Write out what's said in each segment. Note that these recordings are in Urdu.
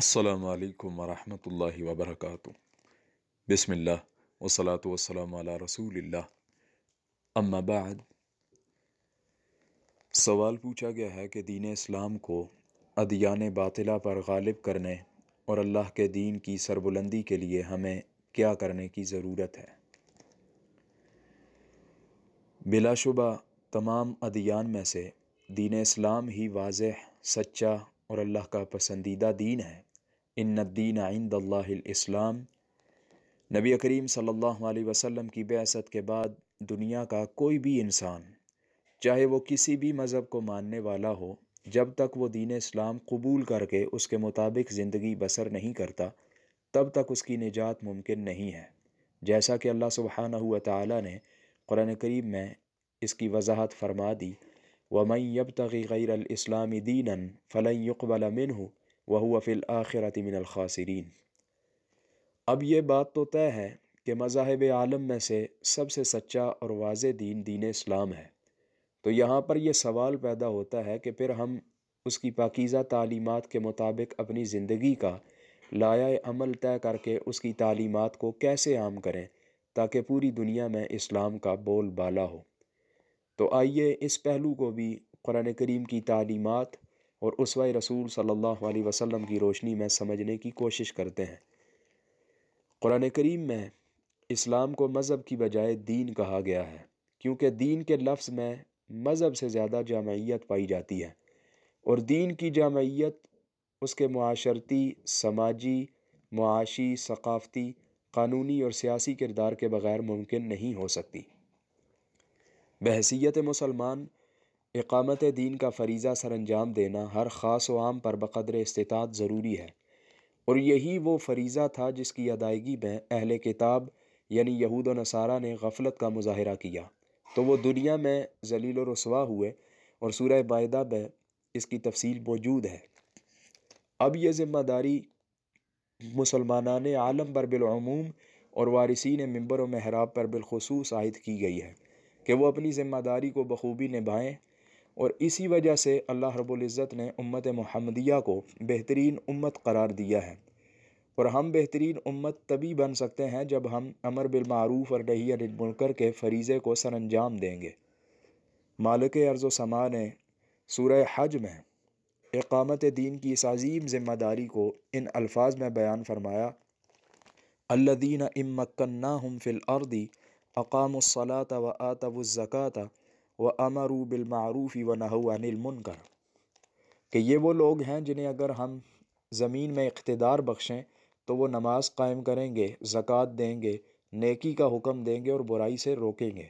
السلام علیکم ورحمۃ اللہ وبرکاتہ بسم اللہ وسلات وسلم علی رسول اللہ اما بعد سوال پوچھا گیا ہے کہ دین اسلام کو ادیان باطلہ پر غالب کرنے اور اللہ کے دین کی سربلندی کے لیے ہمیں کیا کرنے کی ضرورت ہے بلا شبہ تمام ادیان میں سے دین اسلام ہی واضح سچا اور اللہ کا پسندیدہ دین ہے ان الدین عند اللہ الاسلام نبی کریم صلی اللہ علیہ وسلم کی بے کے بعد دنیا کا کوئی بھی انسان چاہے وہ کسی بھی مذہب کو ماننے والا ہو جب تک وہ دین اسلام قبول کر کے اس کے مطابق زندگی بسر نہیں کرتا تب تک اس کی نجات ممکن نہیں ہے جیسا کہ اللہ سبحانہ تعالیٰ نے قرآن کریم میں اس کی وضاحت فرما دی و يَبْتَغِ غَيْرَ الْإِسْلَامِ دِينًا غیر يُقْبَلَ دینا فلاں وہ فل آخرت من الخاصرین اب یہ بات تو طے ہے کہ مذاہب عالم میں سے سب سے سچا اور واضح دین دین اسلام ہے تو یہاں پر یہ سوال پیدا ہوتا ہے کہ پھر ہم اس کی پاکیزہ تعلیمات کے مطابق اپنی زندگی کا لایا عمل طے کر کے اس کی تعلیمات کو کیسے عام کریں تاکہ پوری دنیا میں اسلام کا بول بالا ہو تو آئیے اس پہلو کو بھی قرآن کریم کی تعلیمات اور عسوِ رسول صلی اللہ علیہ وسلم کی روشنی میں سمجھنے کی کوشش کرتے ہیں قرآن کریم میں اسلام کو مذہب کی بجائے دین کہا گیا ہے کیونکہ دین کے لفظ میں مذہب سے زیادہ جامعیت پائی جاتی ہے اور دین کی جامعیت اس کے معاشرتی سماجی معاشی ثقافتی قانونی اور سیاسی کردار کے بغیر ممکن نہیں ہو سکتی بحثیت مسلمان اقامت دین کا فریضہ سر انجام دینا ہر خاص و عام پر بقدر استطاعت ضروری ہے اور یہی وہ فریضہ تھا جس کی ادائیگی میں اہل کتاب یعنی یہود و نصارہ نے غفلت کا مظاہرہ کیا تو وہ دنیا میں ذلیل و رسوا ہوئے اور سورہ باعدہ میں اس کی تفصیل موجود ہے اب یہ ذمہ داری مسلمانان عالم پر بالعموم اور وارثین ممبر و محراب پر بالخصوص عائد کی گئی ہے کہ وہ اپنی ذمہ داری کو بخوبی نبھائیں اور اسی وجہ سے اللہ رب العزت نے امت محمدیہ کو بہترین امت قرار دیا ہے اور ہم بہترین امت تبھی بن سکتے ہیں جب ہم امر بالمعروف اور ڈہیہ عن کر کے فریضے کو سر انجام دیں گے مالک ارض و سما نے سورہ حج میں اقامت دین کی اس عظیم ذمہ داری کو ان الفاظ میں بیان فرمایا اللہ دین امکنہ ہم فل دی اقام الصلاۃ و آتب الزکاتہ و امرو بالمعروفی و نہ وََََََََََََََََََََََ نلمنکر کہ یہ وہ لوگ ہیں جنہیں اگر ہم زمین میں اقتدار بخشیں تو وہ نماز قائم کریں گے زکوٰۃ دیں گے نیکی کا حکم دیں گے اور برائی سے روکیں گے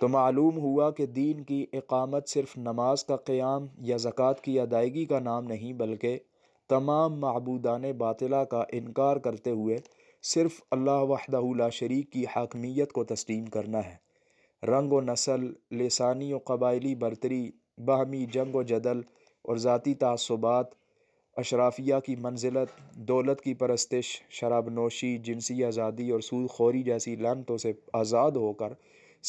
تو معلوم ہوا کہ دین کی اقامت صرف نماز کا قیام یا زکوٰۃ کی ادائیگی کا نام نہیں بلکہ تمام معبودان باطلا کا انکار کرتے ہوئے صرف اللہ وحدہ لا شریک کی حاکمیت کو تسلیم کرنا ہے رنگ و نسل لسانی و قبائلی برتری باہمی جنگ و جدل اور ذاتی تعصبات اشرافیہ کی منزلت دولت کی پرستش شراب نوشی جنسی آزادی اور سود خوری جیسی لحنتوں سے آزاد ہو کر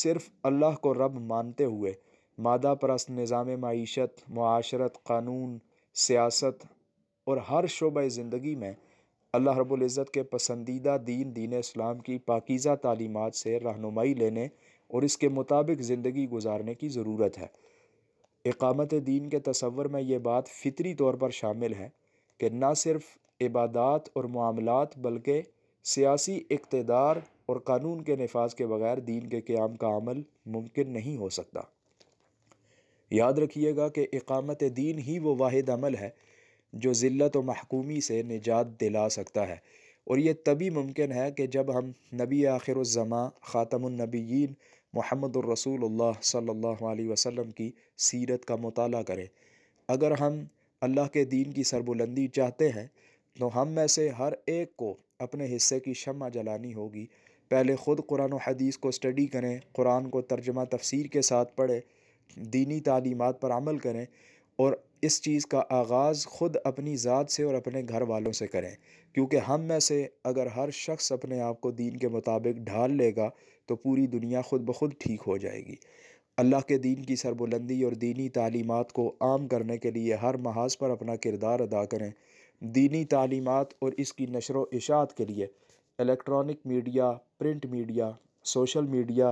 صرف اللہ کو رب مانتے ہوئے مادہ پرست نظام معیشت معاشرت قانون سیاست اور ہر شعبہ زندگی میں اللہ رب العزت کے پسندیدہ دین دین اسلام کی پاکیزہ تعلیمات سے رہنمائی لینے اور اس کے مطابق زندگی گزارنے کی ضرورت ہے اقامت دین کے تصور میں یہ بات فطری طور پر شامل ہے کہ نہ صرف عبادات اور معاملات بلکہ سیاسی اقتدار اور قانون کے نفاذ کے بغیر دین کے قیام کا عمل ممکن نہیں ہو سکتا یاد رکھیے گا کہ اقامت دین ہی وہ واحد عمل ہے جو ذلت و محکومی سے نجات دلا سکتا ہے اور یہ تبھی ممکن ہے کہ جب ہم نبی آخر الزماں خاتم النبیین محمد الرسول اللہ صلی اللہ علیہ وسلم کی سیرت کا مطالعہ کریں اگر ہم اللہ کے دین کی سربلندی چاہتے ہیں تو ہم میں سے ہر ایک کو اپنے حصے کی شمع جلانی ہوگی پہلے خود قرآن و حدیث کو اسٹڈی کریں قرآن کو ترجمہ تفسیر کے ساتھ پڑھیں دینی تعلیمات پر عمل کریں اور اس چیز کا آغاز خود اپنی ذات سے اور اپنے گھر والوں سے کریں کیونکہ ہم میں سے اگر ہر شخص اپنے آپ کو دین کے مطابق ڈھال لے گا تو پوری دنیا خود بخود ٹھیک ہو جائے گی اللہ کے دین کی سربلندی اور دینی تعلیمات کو عام کرنے کے لیے ہر محاذ پر اپنا کردار ادا کریں دینی تعلیمات اور اس کی نشر و اشاعت کے لیے electronic media print media social media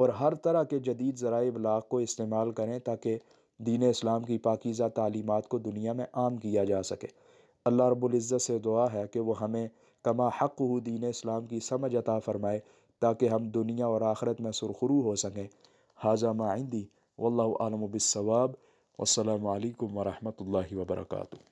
اور ہر طرح کے جدید ذرائع ابلاغ کو استعمال کریں تاکہ دین اسلام کی پاکیزہ تعلیمات کو دنیا میں عام کیا جا سکے اللہ رب العزت سے دعا ہے کہ وہ ہمیں کما حق ہو دین اسلام کی سمجھ عطا فرمائے تاکہ ہم دنیا اور آخرت میں سرخرو ہو سکیں حاضہ معندی واللہ عالم بالصواب والسلام علیکم ورحمۃ اللہ وبرکاتہ